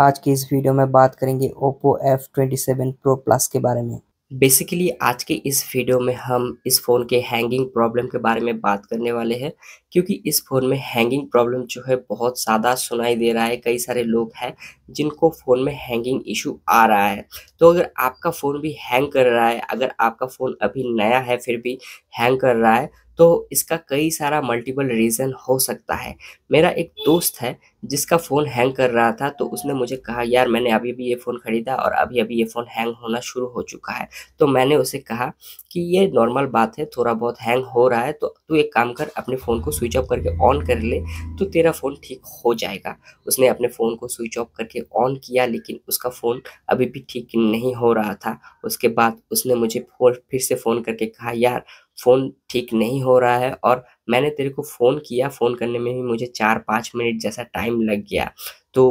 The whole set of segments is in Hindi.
आज के इस वीडियो में बात करेंगे Oppo F twenty seven pro plus के बारे में बेसिकली आज के इस वीडियो में हम इस फ़ोन के हैंगिंग प्रॉब्लम के बारे में बात करने वाले हैं क्योंकि इस फ़ोन में हैंगिंग प्रॉब्लम जो है बहुत ज़्यादा सुनाई दे रहा है कई सारे लोग हैं जिनको फ़ोन में हैंगिंग इशू आ रहा है तो अगर आपका फ़ोन भी हैंग कर रहा है अगर आपका फ़ोन अभी नया है फिर भी हैंग कर रहा है तो इसका कई सारा मल्टीपल रीज़न हो सकता है मेरा एक दोस्त है जिसका फ़ोन हैंग कर रहा था तो उसने मुझे कहा यार मैंने अभी भी ये फ़ोन ख़रीदा और अभी अभी ये फ़ोन हैंग होना शुरू हो चुका है तो मैंने उसे कहा कि ये नॉर्मल बात है थोड़ा बहुत हैंग हो रहा है तो तू एक काम कर अपने फ़ोन को स्विच ऑफ करके ऑन कर ले तो तेरा फ़ोन ठीक हो जाएगा उसने अपने फ़ोन को स्विच ऑफ करके ऑन किया लेकिन उसका फ़ोन अभी भी ठीक नहीं हो रहा था उसके बाद उसने मुझे फोन फिर से फ़ोन करके कहा यार फ़ोन ठीक नहीं हो रहा है और मैंने तेरे को फ़ोन किया फ़ोन करने में ही मुझे चार पाँच मिनट जैसा टाइम लग गया तो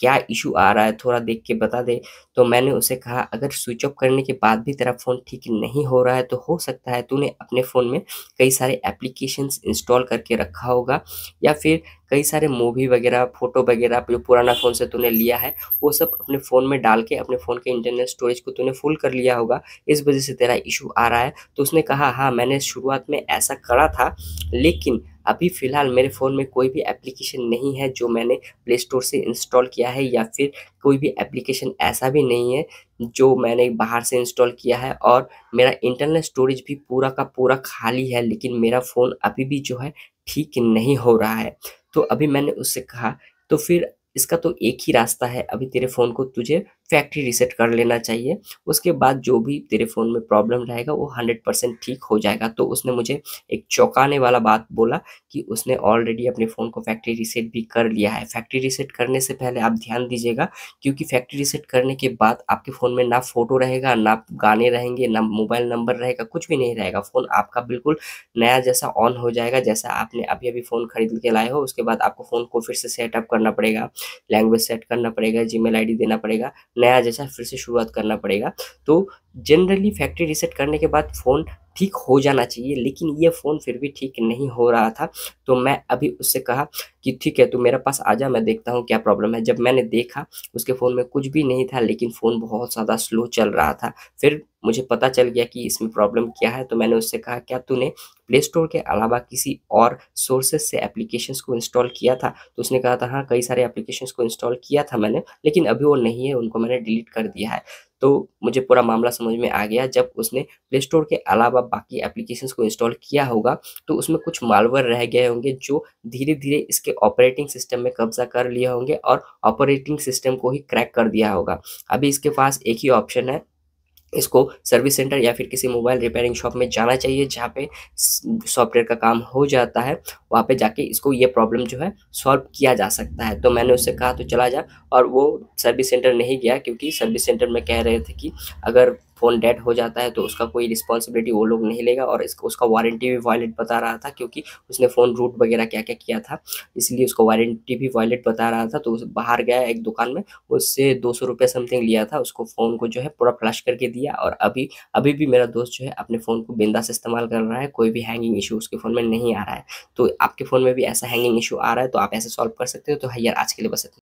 क्या इशू आ रहा है थोड़ा देख के बता दे तो मैंने उसे कहा अगर स्विच ऑफ करने के बाद भी तेरा फ़ोन ठीक नहीं हो रहा है तो हो सकता है तूने अपने फ़ोन में कई सारे एप्लीकेशंस इंस्टॉल करके रखा होगा या फिर कई सारे मूवी वगैरह फ़ोटो वगैरह जो पुराना फ़ोन से तूने लिया है वो सब अपने फ़ोन में डाल के अपने फ़ोन के इंटरनल स्टोरेज को तूने फुल कर लिया होगा इस वजह से तेरा इशू आ रहा है तो उसने कहा हाँ मैंने शुरुआत में ऐसा करा था लेकिन अभी फ़िलहाल मेरे फ़ोन में कोई भी एप्लीकेशन नहीं है जो मैंने प्ले स्टोर से इंस्टॉल किया है या फिर कोई भी एप्लीकेशन ऐसा भी नहीं है जो मैंने बाहर से इंस्टॉल किया है और मेरा इंटरनल स्टोरेज भी पूरा का पूरा खाली है लेकिन मेरा फ़ोन अभी भी जो है ठीक नहीं हो रहा है तो अभी मैंने उससे कहा तो फिर इसका तो एक ही रास्ता है अभी तेरे फ़ोन को तुझे फैक्ट्री रिसेट कर लेना चाहिए उसके बाद जो भी तेरे फ़ोन में प्रॉब्लम रहेगा वो हंड्रेड परसेंट ठीक हो जाएगा तो उसने मुझे एक चौंकाने वाला बात बोला कि उसने ऑलरेडी अपने फ़ोन को फैक्ट्री रिसेट भी कर लिया है फैक्ट्री रिसेट करने से पहले आप ध्यान दीजिएगा क्योंकि फैक्ट्री रिसेट करने के बाद आपके फ़ोन में ना फ़ोटो रहेगा ना गाने रहेंगे ना मोबाइल नंबर रहेगा कुछ भी नहीं रहेगा फ़ोन आपका बिल्कुल नया जैसा ऑन हो जाएगा जैसा आपने अभी अभी फ़ोन खरीद के लाए हो उसके बाद आपको फ़ोन को फिर से सेटअप करना पड़ेगा लैंग्वेज सेट करना पड़ेगा जी मेल देना पड़ेगा नया जैसा फिर से शुरुआत करना पड़ेगा तो जनरली फैक्ट्री रिसेट करने के बाद फ़ोन ठीक हो जाना चाहिए लेकिन ये फ़ोन फिर भी ठीक नहीं हो रहा था तो मैं अभी उससे कहा कि ठीक है तो मेरे पास आ जा मैं देखता हूँ क्या प्रॉब्लम है जब मैंने देखा उसके फ़ोन में कुछ भी नहीं था लेकिन फ़ोन बहुत ज़्यादा स्लो चल रहा था फिर मुझे पता चल गया कि इसमें प्रॉब्लम क्या है तो मैंने उससे कहा क्या तूने प्ले स्टोर के अलावा किसी और सोर्सेज से एप्लीकेशंस को इंस्टॉल किया था तो उसने कहा था हाँ कई सारे एप्लीकेशंस को इंस्टॉल किया था मैंने लेकिन अभी वो नहीं है उनको मैंने डिलीट कर दिया है तो मुझे पूरा मामला समझ में आ गया जब उसने प्ले स्टोर के अलावा बाकी एप्लीकेशंस को इंस्टॉल किया होगा तो उसमें कुछ मालवर रह गए होंगे जो धीरे धीरे इसके ऑपरेटिंग सिस्टम में कब्जा कर लिए होंगे और ऑपरेटिंग सिस्टम को ही क्रैक कर दिया होगा अभी इसके पास एक ही ऑप्शन है इसको सर्विस सेंटर या फिर किसी मोबाइल रिपेयरिंग शॉप में जाना चाहिए जहाँ पे सॉफ्टवेयर का काम हो जाता है वहाँ पे जाके इसको ये प्रॉब्लम जो है सॉल्व किया जा सकता है तो मैंने उससे कहा तो चला जा और वो सर्विस सेंटर नहीं गया क्योंकि सर्विस सेंटर में कह रहे थे कि अगर फ़ोन डेड हो जाता है तो उसका कोई रिस्पॉन्सिबिलिटी वो लोग नहीं लेगा और इसको उसका वारंटी भी वॉलेट बता रहा था क्योंकि उसने फ़ोन रूट वगैरह क्या क्या किया था इसलिए उसको वारंटी भी वॉलेट बता रहा था तो बाहर गया एक दुकान में उससे दो सौ रुपये समथिंग लिया था उसको फ़ोन को जो है पूरा फ्लश करके दिया और अभी अभी भी मेरा दोस्त जो है अपने फ़ोन को बिंदा से इस्तेमाल कर रहा है कोई भी हैंगिंग इशू उसके फ़ोन में नहीं आ रहा है तो आपके फ़ोन में भी ऐसा हैंगिंग इशू आ रहा है तो आप ऐसे सॉल्व कर सकते हो तो हाँ यार आज के लिए बस इतना